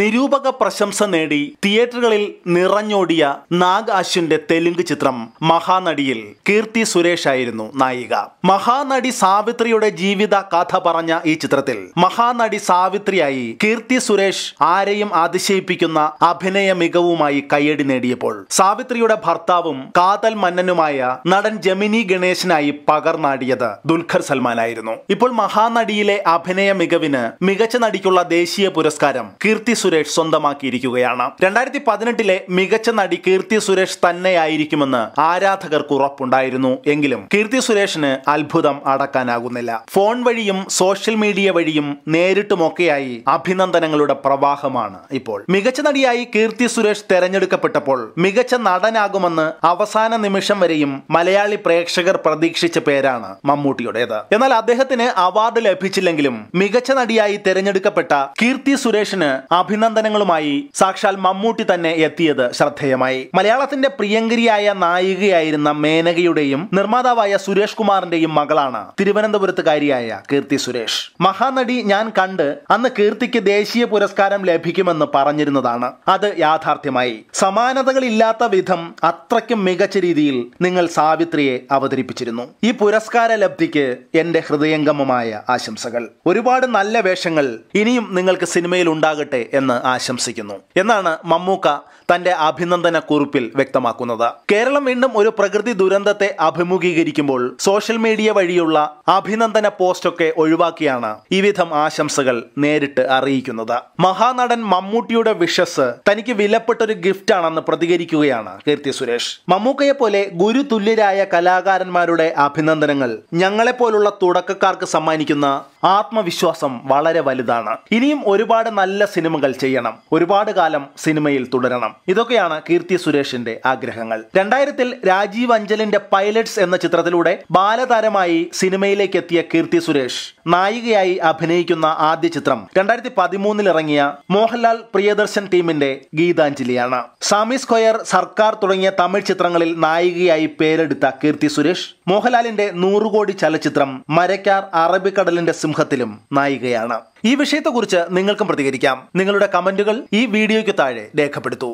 നിരൂപക പ്രശംസ നേടി തിയേറ്ററുകളിൽ നിറഞ്ഞോടിയ നാഗ് അശ്വിന്റെ തെലുങ്ക് ചിത്രം മഹാനടിയിൽ കീർത്തി സുരേഷ് ആയിരുന്നു നായിക മഹാനടി സാവിത്രിയുടെ ജീവിത കഥ പറഞ്ഞ ഈ ചിത്രത്തിൽ മഹാനടി സാവിത്രിയായി കീർത്തി സുരേഷ് ആരെയും അതിശയിപ്പിക്കുന്ന അഭിനയ മികവുമായി കയ്യടി നേടിയപ്പോൾ സാവിത്രിയുടെ ഭർത്താവും കാതൽ മന്നനുമായ നടൻ ജമിനി ഗണേശനായി പകർന്നാടിയത് ദുൽഖർ സൽമാനായിരുന്നു ഇപ്പോൾ മഹാനടിയിലെ അഭിനയ മികവിന് മികച്ച നടിക്കുള്ള ദേശീയ പുരസ്കാരം കീർത്തി സുരേഷ് സ്വന്തമാക്കിയിരിക്കുകയാണ് രണ്ടായിരത്തി പതിനെട്ടിലെ മികച്ച നടി കീർത്തി സുരേഷ് തന്നെയായിരിക്കുമെന്ന് ആരാധകർക്ക് ഉറപ്പുണ്ടായിരുന്നു എങ്കിലും കീർത്തി സുരേഷിന് അത്ഭുതം അടക്കാനാകുന്നില്ല ഫോൺ വഴിയും സോഷ്യൽ മീഡിയ വഴിയും നേരിട്ടുമൊക്കെയായി അഭിനന്ദനങ്ങളുടെ പ്രവാഹമാണ് ഇപ്പോൾ മികച്ച നടിയായി കീർത്തി സുരേഷ് തെരഞ്ഞെടുക്കപ്പെട്ടപ്പോൾ മികച്ച നടനാകുമെന്ന് അവസാന നിമിഷം വരെയും മലയാളി പ്രേക്ഷകർ പ്രതീക്ഷിച്ച പേരാണ് മമ്മൂട്ടിയുടേത് എന്നാൽ അദ്ദേഹത്തിന് അവാർഡ് ലഭിച്ചില്ലെങ്കിലും മികച്ച നടിയായി തെരഞ്ഞെടുക്കപ്പെട്ട കീർത്തി സുരേഷിന് അഭി അഭിനന്ദനങ്ങളുമായി സാക്ഷാൽ മമ്മൂട്ടി തന്നെ എത്തിയത് ശ്രദ്ധേയമായി മലയാളത്തിന്റെ പ്രിയങ്കരിയായ നായികയായിരുന്ന മേനകയുടെയും നിർമ്മാതാവായ സുരേഷ് കുമാറിന്റെയും മകളാണ് തിരുവനന്തപുരത്തുകാരിയായ കീർത്തി സുരേഷ് മഹാനടി ഞാൻ കണ്ട് അന്ന് കീർത്തിക്ക് ദേശീയ പുരസ്കാരം ലഭിക്കുമെന്ന് പറഞ്ഞിരുന്നതാണ് അത് യാഥാർത്ഥ്യമായി സമാനതകളില്ലാത്ത വിധം അത്രയ്ക്കും മികച്ച രീതിയിൽ നിങ്ങൾ സാവിത്രിയെ അവതരിപ്പിച്ചിരുന്നു ഈ പുരസ്കാര ലബ്ധിക്ക് എന്റെ ഹൃദയംഗമമായ ആശംസകൾ ഒരുപാട് നല്ല വേഷങ്ങൾ ഇനിയും നിങ്ങൾക്ക് സിനിമയിൽ ഉണ്ടാകട്ടെ എന്ന് ആശംസിക്കുന്നു എന്നാണ് മമ്മൂക്ക തന്റെ അഭിനന്ദന കുറിപ്പിൽ വ്യക്തമാക്കുന്നത് കേരളം വീണ്ടും ഒരു പ്രകൃതി ദുരന്തത്തെ അഭിമുഖീകരിക്കുമ്പോൾ സോഷ്യൽ മീഡിയ വഴിയുള്ള അഭിനന്ദന പോസ്റ്റൊക്കെ ഒഴിവാക്കിയാണ് ഈ ആശംസകൾ നേരിട്ട് അറിയിക്കുന്നത് മഹാനടൻ മമ്മൂട്ടിയുടെ വിഷസ് തനിക്ക് വിലപ്പെട്ട ഒരു ഗിഫ്റ്റ് ആണെന്ന് പ്രതികരിക്കുകയാണ് കീർത്തി സുരേഷ് മമ്മൂക്കയെ പോലെ ഗുരുതുല്യരായ കലാകാരന്മാരുടെ അഭിനന്ദനങ്ങൾ ഞങ്ങളെപ്പോലുള്ള തുടക്കക്കാർക്ക് സമ്മാനിക്കുന്ന ആത്മവിശ്വാസം വളരെ വലുതാണ് ഇനിയും ഒരുപാട് നല്ല സിനിമകൾ ചെയ്യണം ഒരുപാട് കാലം സിനിമയിൽ തുടരണം ഇതൊക്കെയാണ് കീർത്തി സുരേഷിന്റെ ആഗ്രഹങ്ങൾ രണ്ടായിരത്തിൽ രാജീവ് അഞ്ചലിന്റെ പൈലറ്റ്സ് എന്ന ചിത്രത്തിലൂടെ ബാലതാരമായി സിനിമയിലേക്ക് എത്തിയ കീർത്തി സുരേഷ് നായികയായി അഭിനയിക്കുന്ന ആദ്യ ചിത്രം രണ്ടായിരത്തി പതിമൂന്നിൽ ഇറങ്ങിയ മോഹൻലാൽ പ്രിയദർശൻ ടീമിന്റെ ഗീതാഞ്ജലിയാണ് സാമി സ്ക്വയർ സർക്കാർ തുടങ്ങിയ തമിഴ് ചിത്രങ്ങളിൽ നായികയായി പേരെടുത്ത കീർത്തി സുരേഷ് മോഹൻലാലിന്റെ നൂറുകോടി ചലച്ചിത്രം മരക്കാർ അറബിക്കടലിന്റെ സിംഹത്തിലും നായികയാണ് ഈ വിഷയത്തെക്കുറിച്ച് നിങ്ങൾക്കും പ്രതികരിക്കാം നിങ്ങളുടെ കമന്റുകൾ ഈ വീഡിയോയ്ക്ക് താഴെ രേഖപ്പെടുത്തു